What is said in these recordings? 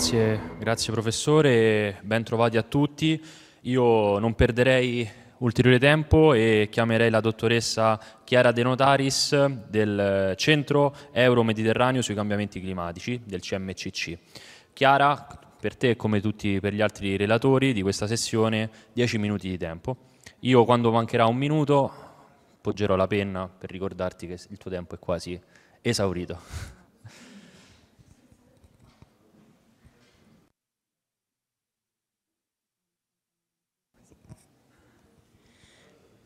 Grazie, grazie professore, ben trovati a tutti. Io non perderei ulteriore tempo e chiamerei la dottoressa Chiara De Notaris del Centro Euro-Mediterraneo sui cambiamenti climatici del CMCC. Chiara, per te come tutti per gli altri relatori di questa sessione 10 minuti di tempo. Io quando mancherà un minuto poggerò la penna per ricordarti che il tuo tempo è quasi esaurito.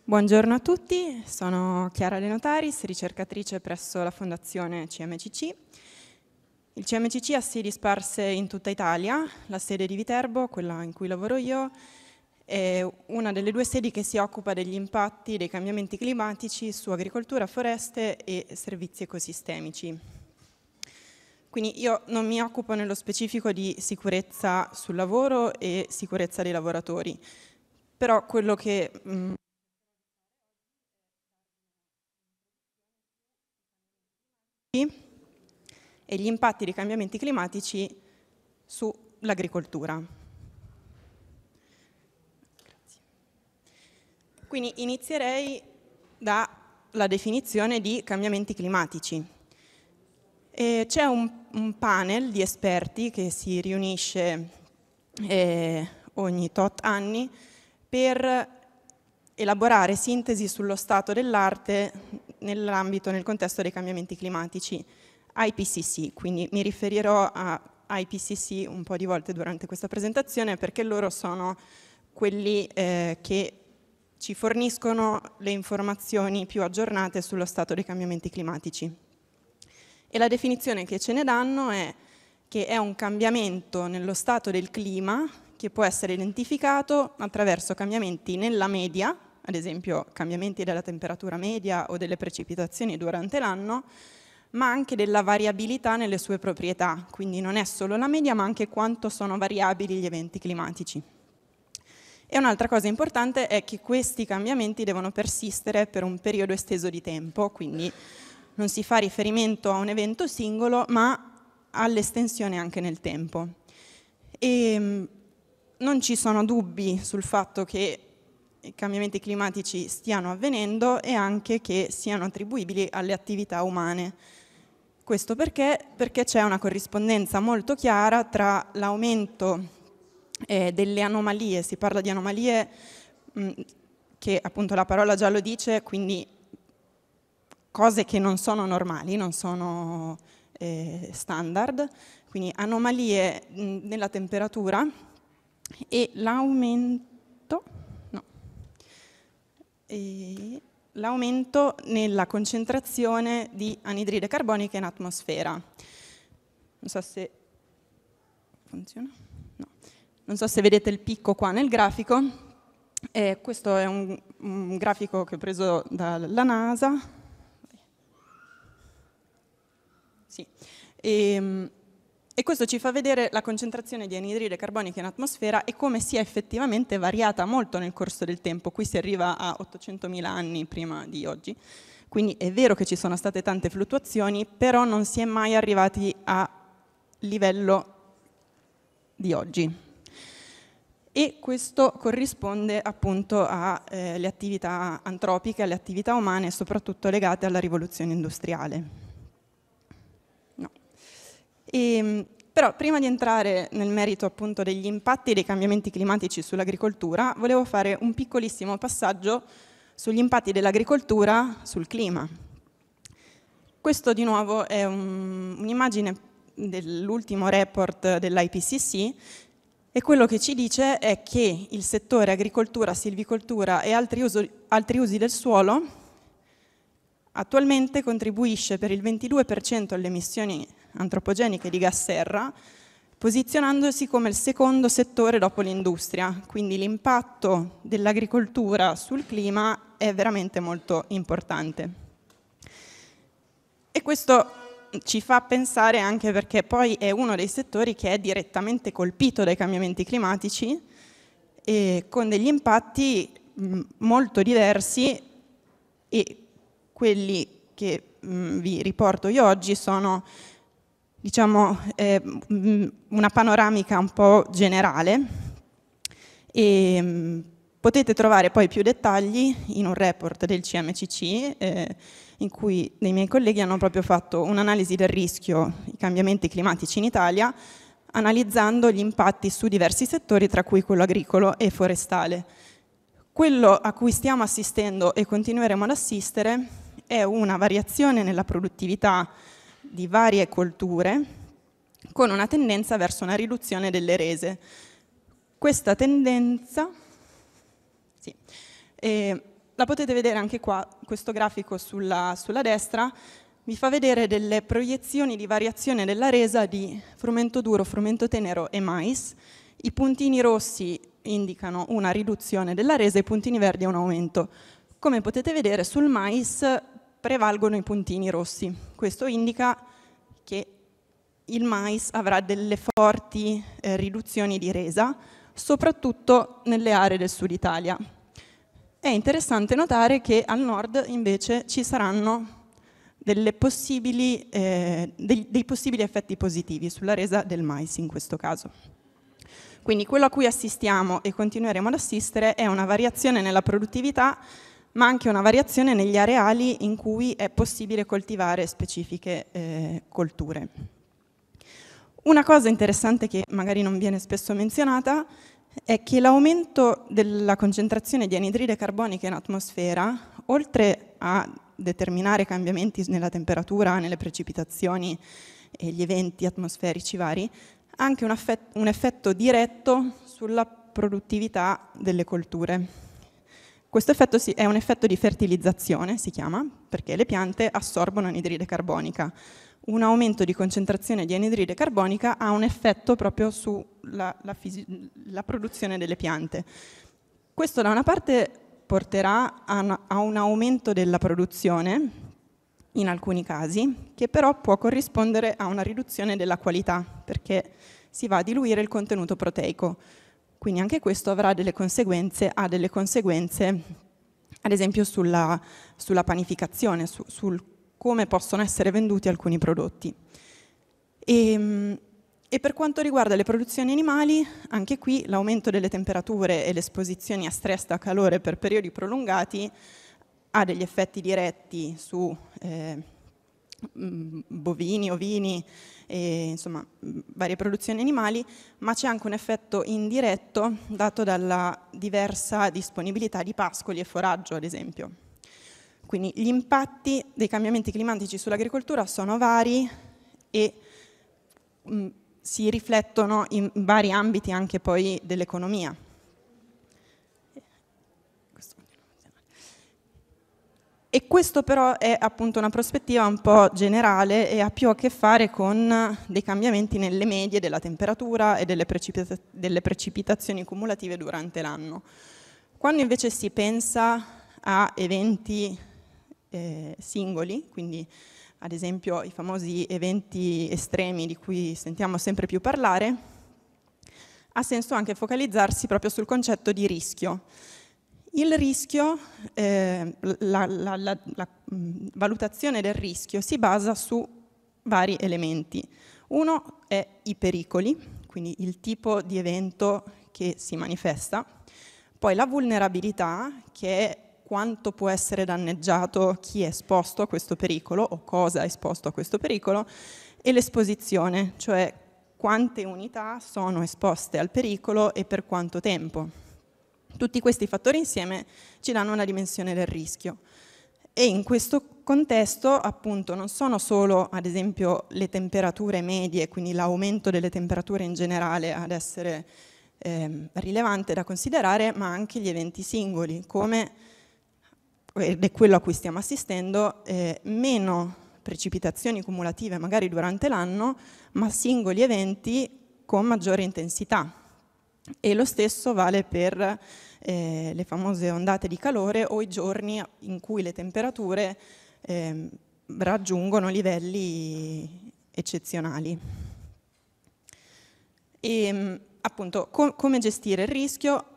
Buongiorno a tutti, sono Chiara De Notaris, ricercatrice presso la Fondazione CMCC. Il CMCC ha sedi sparse in tutta Italia, la sede di Viterbo, quella in cui lavoro io, è una delle due sedi che si occupa degli impatti dei cambiamenti climatici su agricoltura, foreste e servizi ecosistemici. Quindi io non mi occupo nello specifico di sicurezza sul lavoro e sicurezza dei lavoratori, però quello che mh, mm, e gli impatti dei cambiamenti climatici sull'agricoltura. Quindi inizierei dalla definizione di cambiamenti climatici. C'è un, un, panel di esperti che si riunisce eh, ogni tot anni per elaborare sintesi sullo stato dell'arte nell'ambito, nel contesto dei cambiamenti climatici. IPCC, quindi mi riferirò a IPCC un po' di volte durante questa presentazione perché loro sono quelli eh, che ci forniscono le informazioni più aggiornate sullo stato dei cambiamenti climatici. E la definizione che ce ne danno è che è un cambiamento nello stato del clima che può essere identificato attraverso cambiamenti nella media ad esempio cambiamenti della temperatura media o delle precipitazioni durante l'anno, ma anche della variabilità nelle sue proprietà, quindi non è solo la media, ma anche quanto sono variabili gli eventi climatici. E un'altra cosa importante è che questi cambiamenti devono persistere per un periodo esteso di tempo, quindi non si fa riferimento a un evento singolo, ma all'estensione anche nel tempo. E ehm, non ci sono dubbi sul fatto che i cambiamenti climatici stiano avvenendo e anche che siano attribuibili alle attività umane. Questo perché? Perché c'è una corrispondenza molto chiara tra l'aumento eh, delle anomalie, si parla di anomalie mh, mm, che appunto la parola già lo dice, quindi cose che non sono normali, non sono eh, standard, quindi anomalie mh, mm, nella temperatura e l'aumento l'aumento nella concentrazione di anidride carbonica in atmosfera. Non so se funziona. No. Non so se vedete il picco qua nel grafico. Eh, questo è un, un grafico che ho preso dalla NASA. Sì. E, ehm, e questo ci fa vedere la concentrazione di anidride carbonica in atmosfera e come sia effettivamente variata molto nel corso del tempo. Qui si arriva a 800.000 anni prima di oggi. Quindi è vero che ci sono state tante fluttuazioni, però non si è mai arrivati a livello di oggi. E questo corrisponde appunto alle eh, attività antropiche, alle attività umane, soprattutto legate alla rivoluzione industriale. E, ehm, però prima di entrare nel merito appunto degli impatti dei cambiamenti climatici sull'agricoltura, volevo fare un piccolissimo passaggio sugli impatti dell'agricoltura sul clima. Questo di nuovo è un'immagine dell'ultimo report dell'IPCC e quello che ci dice è che il settore agricoltura, silvicoltura e altri, uso, altri usi del suolo attualmente contribuisce per il 22% alle emissioni antropogeniche di gas serra, posizionandosi come il secondo settore dopo l'industria, quindi l'impatto dell'agricoltura sul clima è veramente molto importante. E questo ci fa pensare anche perché poi è uno dei settori che è direttamente colpito dai cambiamenti climatici e con degli impatti mm, molto diversi e quelli che mm, vi riporto io oggi sono diciamo, eh, mm, una panoramica un po' generale e mm, potete trovare poi più dettagli in un report del CMCC eh, in cui dei miei colleghi hanno proprio fatto un'analisi del rischio i cambiamenti climatici in Italia analizzando gli impatti su diversi settori tra cui quello agricolo e forestale. Quello a cui stiamo assistendo e continueremo ad assistere è una variazione nella produttività di varie colture con una tendenza verso una riduzione delle rese. Questa tendenza sì, eh, la potete vedere anche qua, questo grafico sulla, sulla destra, vi fa vedere delle proiezioni di variazione della resa di frumento duro, frumento tenero e mais. I puntini rossi indicano una riduzione della resa, i puntini verdi un aumento. Come potete vedere sul mais prevalgono i puntini rossi. Questo indica che il mais avrà delle forti eh, riduzioni di resa, soprattutto nelle aree del sud Italia. È interessante notare che al nord invece ci saranno possibili, eh, dei, dei possibili effetti positivi sulla resa del mais in questo caso. Quindi quello a cui assistiamo e continueremo ad assistere è una variazione nella produttività ma anche una variazione negli areali in cui è possibile coltivare specifiche eh, colture. Una cosa interessante che magari non viene spesso menzionata è che l'aumento della concentrazione di anidride carbonica in atmosfera, oltre a determinare cambiamenti nella temperatura, nelle precipitazioni e gli eventi atmosferici vari, ha anche un, un effetto diretto sulla produttività delle colture. Questo effetto è un effetto di fertilizzazione, si chiama, perché le piante assorbono anidride carbonica. Un aumento di concentrazione di anidride carbonica ha un effetto proprio sulla la, la produzione delle piante. Questo da una parte porterà a un aumento della produzione in alcuni casi, che però può corrispondere a una riduzione della qualità, perché si va a diluire il contenuto proteico. Quindi anche questo avrà delle conseguenze, ha delle conseguenze ad esempio sulla, sulla panificazione, su, sul come possono essere venduti alcuni prodotti. E, ehm, e per quanto riguarda le produzioni animali, anche qui l'aumento delle temperature e le esposizioni a stress da calore per periodi prolungati ha degli effetti diretti su eh, Mm, bovini, ovini, e, insomma mm, varie produzioni animali, ma c'è anche un effetto indiretto dato dalla diversa disponibilità di pascoli e foraggio, ad esempio. Quindi gli impatti dei cambiamenti climatici sull'agricoltura sono vari e mh, mm, si riflettono in vari ambiti anche poi dell'economia. E questo però è appunto una prospettiva un po' generale e ha più a che fare con dei cambiamenti nelle medie della temperatura e delle, precipita delle precipitazioni cumulative durante l'anno. Quando invece si pensa a eventi eh, singoli, quindi ad esempio i famosi eventi estremi di cui sentiamo sempre più parlare, ha senso anche focalizzarsi proprio sul concetto di rischio il rischio, eh, la, la, la, la valutazione del rischio si basa su vari elementi. Uno è i pericoli, quindi il tipo di evento che si manifesta, poi la vulnerabilità, che è quanto può essere danneggiato chi è esposto a questo pericolo o cosa è esposto a questo pericolo, e l'esposizione, cioè quante unità sono esposte al pericolo e per quanto tempo. Tutti questi fattori insieme ci danno una dimensione del rischio. E in questo contesto, appunto, non sono solo, ad esempio, le temperature medie, quindi l'aumento delle temperature in generale ad essere eh, rilevante da considerare, ma anche gli eventi singoli, come, ed è quello a cui stiamo assistendo, eh, meno precipitazioni cumulative magari durante l'anno, ma singoli eventi con maggiore intensità, e lo stesso vale per eh, le famose ondate di calore o i giorni in cui le temperature eh, raggiungono livelli eccezionali. E, ehm, appunto, com come gestire il rischio?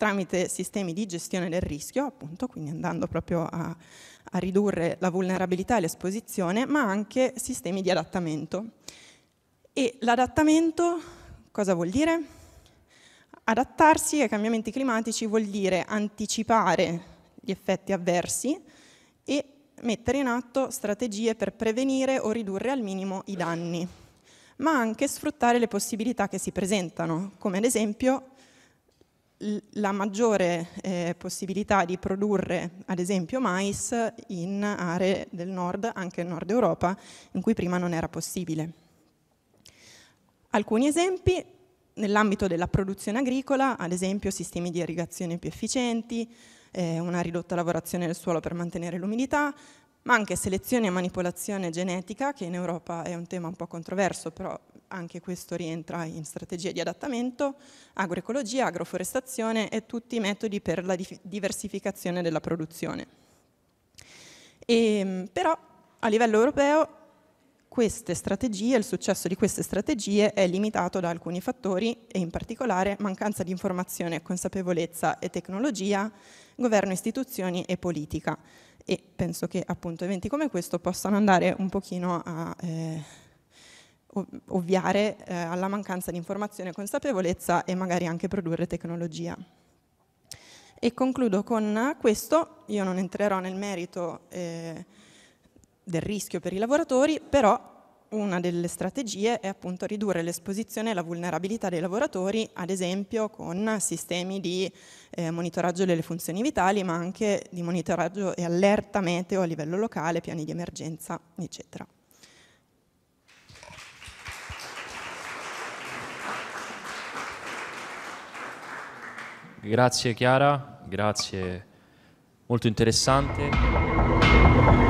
tramite sistemi di gestione del rischio, appunto, quindi andando proprio a, a ridurre la vulnerabilità e l'esposizione, ma anche sistemi di adattamento. E l'adattamento cosa vuol dire? Adattarsi ai cambiamenti climatici vuol dire anticipare gli effetti avversi e mettere in atto strategie per prevenire o ridurre al minimo i danni, ma anche sfruttare le possibilità che si presentano, come ad esempio la maggiore eh, possibilità di produrre ad esempio mais in aree del nord, anche in nord Europa, in cui prima non era possibile. Alcuni esempi, Nell'ambito della produzione agricola, ad esempio, sistemi di irrigazione più efficienti, eh, una ridotta lavorazione del suolo per mantenere l'umidità, ma anche selezione e manipolazione genetica, che in Europa è un tema un po' controverso, però anche questo rientra in strategie di adattamento, agroecologia, agroforestazione e tutti i metodi per la diversificazione della produzione. E, ehm, però a livello europeo queste strategie, il successo di queste strategie è limitato da alcuni fattori e in particolare mancanza di informazione, consapevolezza e tecnologia, governo, istituzioni e politica. E penso che appunto eventi come questo possano andare un pochino a eh, ovviare eh, alla mancanza di informazione, consapevolezza e magari anche produrre tecnologia. E concludo con questo, io non entrerò nel merito eh, del rischio per i lavoratori, però una delle strategie è appunto ridurre l'esposizione e la vulnerabilità dei lavoratori, ad esempio con sistemi di eh, monitoraggio delle funzioni vitali, ma anche di monitoraggio e allerta meteo a livello locale, piani di emergenza, eccetera. Grazie Chiara, grazie, molto interessante.